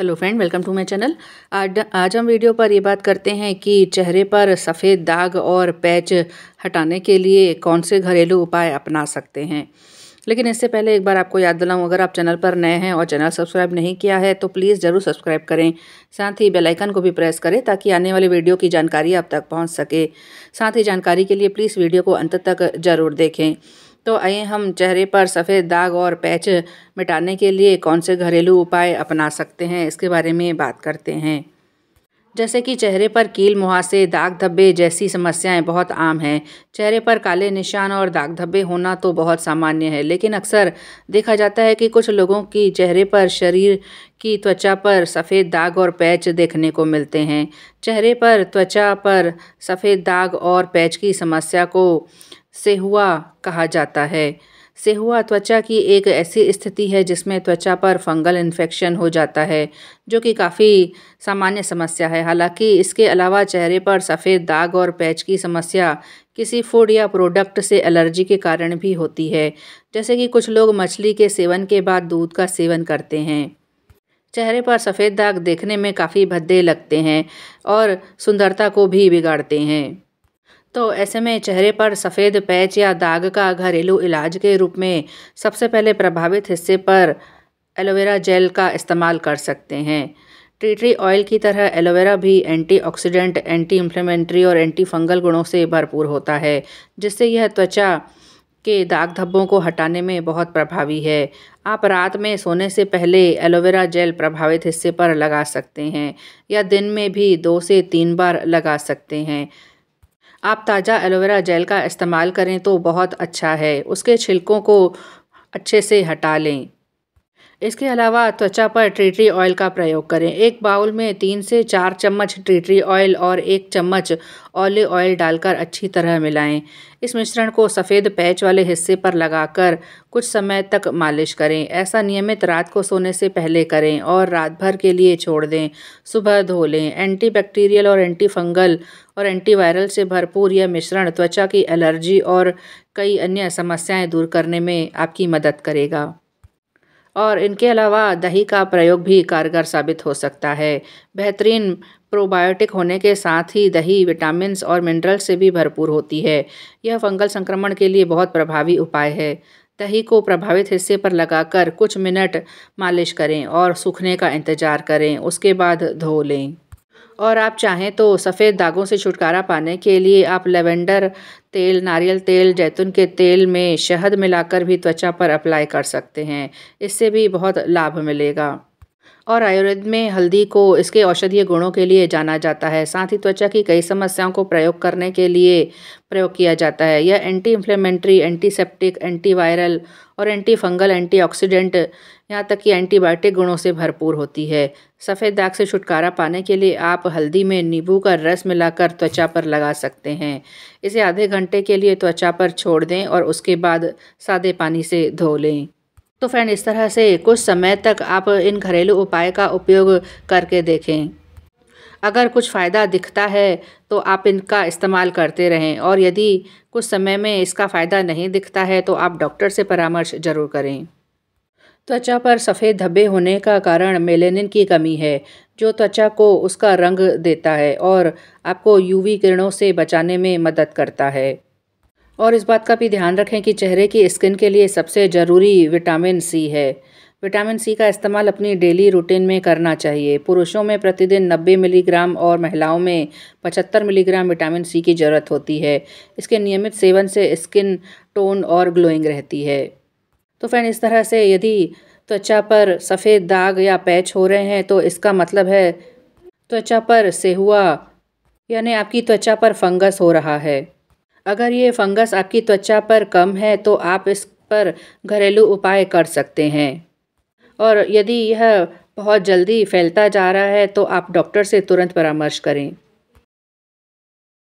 hello friend welcome to my channel आज आज हम वीडियो पर ये बात करते हैं कि चेहरे पर सफ़ेद दाग और पैच हटाने के लिए कौन से घरेलू उपाय अपना सकते हैं लेकिन इससे पहले एक बार आपको याद दिलाऊं अगर आप चैनल पर नए हैं और चैनल सब्सक्राइब नहीं किया है तो प्लीज़ ज़रूर सब्सक्राइब करें साथ ही बेलाइकन को भी प्रेस करें ताकि आने वाले वीडियो की जानकारी आप तक पहुँच सके साथ ही जानकारी के लिए प्लीज़ वीडियो को अंत तक ज़रूर देखें तो आइए हम चेहरे पर सफ़ेद दाग और पैच मिटाने के लिए कौन से घरेलू उपाय अपना सकते हैं इसके बारे में बात करते हैं जैसे कि चेहरे पर कील मुहासे दाग धब्बे जैसी समस्याएं बहुत आम हैं चेहरे पर काले निशान और दाग धब्बे होना तो बहुत सामान्य है लेकिन अक्सर देखा जाता है कि कुछ लोगों की चेहरे पर शरीर की त्वचा पर सफ़ेद दाग और पैच देखने को मिलते हैं चेहरे पर त्वचा पर सफ़ेद दाग और पैच की समस्या को सेहुआ कहा जाता है सेहुआ त्वचा की एक ऐसी स्थिति है जिसमें त्वचा पर फंगल इन्फेक्शन हो जाता है जो कि काफ़ी सामान्य समस्या है हालांकि इसके अलावा चेहरे पर सफ़ेद दाग और पैच की समस्या किसी फूड या प्रोडक्ट से एलर्जी के कारण भी होती है जैसे कि कुछ लोग मछली के सेवन के बाद दूध का सेवन करते हैं चेहरे पर सफ़ेद दाग देखने में काफ़ी भद्दे लगते हैं और सुंदरता को भी बिगाड़ते हैं तो ऐसे में चेहरे पर सफ़ेद पैच या दाग का घरेलू इलाज के रूप में सबसे पहले प्रभावित हिस्से पर एलोवेरा जेल का इस्तेमाल कर सकते हैं ट्रीट्री ऑयल की तरह एलोवेरा भी एंटीऑक्सीडेंट, एंटी इन्फ्लेमेंट्री और एंटी फंगल गुणों से भरपूर होता है जिससे यह त्वचा के दाग धब्बों को हटाने में बहुत प्रभावी है आप रात में सोने से पहले एलोवेरा जेल प्रभावित हिस्से पर लगा सकते हैं या दिन में भी दो से तीन बार लगा सकते हैं आप ताज़ा एलोवेरा जेल का इस्तेमाल करें तो बहुत अच्छा है उसके छिलकों को अच्छे से हटा लें इसके अलावा त्वचा पर ट्रीट्री ऑयल का प्रयोग करें एक बाउल में तीन से चार चम्मच ट्रीट्री ऑयल और एक चम्मच ऑलिव ऑयल डालकर अच्छी तरह मिलाएं इस मिश्रण को सफ़ेद पैच वाले हिस्से पर लगाकर कुछ समय तक मालिश करें ऐसा नियमित रात को सोने से पहले करें और रात भर के लिए छोड़ दें सुबह धो लें एंटीबैक्टीरियल और एंटी फंगल और एंटीवायरल से भरपूर यह मिश्रण त्वचा की एलर्जी और कई अन्य समस्याएँ दूर करने में आपकी मदद करेगा और इनके अलावा दही का प्रयोग भी कारगर साबित हो सकता है बेहतरीन प्रोबायोटिक होने के साथ ही दही विटामिन और मिनरल से भी भरपूर होती है यह फंगल संक्रमण के लिए बहुत प्रभावी उपाय है दही को प्रभावित हिस्से पर लगाकर कुछ मिनट मालिश करें और सूखने का इंतज़ार करें उसके बाद धो लें और आप चाहें तो सफ़ेद दागों से छुटकारा पाने के लिए आप लेवेंडर तेल नारियल तेल जैतून के तेल में शहद मिलाकर भी त्वचा पर अप्लाई कर सकते हैं इससे भी बहुत लाभ मिलेगा और आयुर्वेद में हल्दी को इसके औषधीय गुणों के लिए जाना जाता है साथ ही त्वचा की कई समस्याओं को प्रयोग करने के लिए प्रयोग किया जाता है यह एंटी इन्फ्लेमेंट्री एंटीसेप्टिक एंटीवायरल और एंटी फंगल एंटीऑक्सीडेंट यहाँ तक कि एंटीबायोटिक गुणों से भरपूर होती है सफ़ेद दाग से छुटकारा पाने के लिए आप हल्दी में नींबू का रस मिलाकर त्वचा पर लगा सकते हैं इसे आधे घंटे के लिए त्वचा पर छोड़ दें और उसके बाद सादे पानी से धो लें तो फ्रेंड इस तरह से कुछ समय तक आप इन घरेलू उपाय का उपयोग करके देखें अगर कुछ फ़ायदा दिखता है तो आप इनका इस्तेमाल करते रहें और यदि कुछ समय में इसका फ़ायदा नहीं दिखता है तो आप डॉक्टर से परामर्श ज़रूर करें त्वचा पर सफ़ेद धब्बे होने का कारण मेलेनिन की कमी है जो त्वचा को उसका रंग देता है और आपको यूवी किरणों से बचाने में मदद करता है और इस बात का भी ध्यान रखें कि चेहरे की स्किन के लिए सबसे ज़रूरी विटामिन सी है विटामिन सी का इस्तेमाल अपनी डेली रूटीन में करना चाहिए पुरुषों में प्रतिदिन 90 मिलीग्राम और महिलाओं में 75 मिलीग्राम विटामिन सी की ज़रूरत होती है इसके नियमित सेवन से स्किन टोन और ग्लोइंग रहती है तो फ्रेंड इस तरह से यदि त्वचा पर सफ़ेद दाग या पैच हो रहे हैं तो इसका मतलब है त्वचा पर सेहुआ यानी आपकी त्वचा पर फंगस हो रहा है अगर ये फंगस आपकी त्वचा पर कम है तो आप इस पर घरेलू उपाय कर सकते हैं और यदि यह बहुत जल्दी फैलता जा रहा है तो आप डॉक्टर से तुरंत परामर्श करें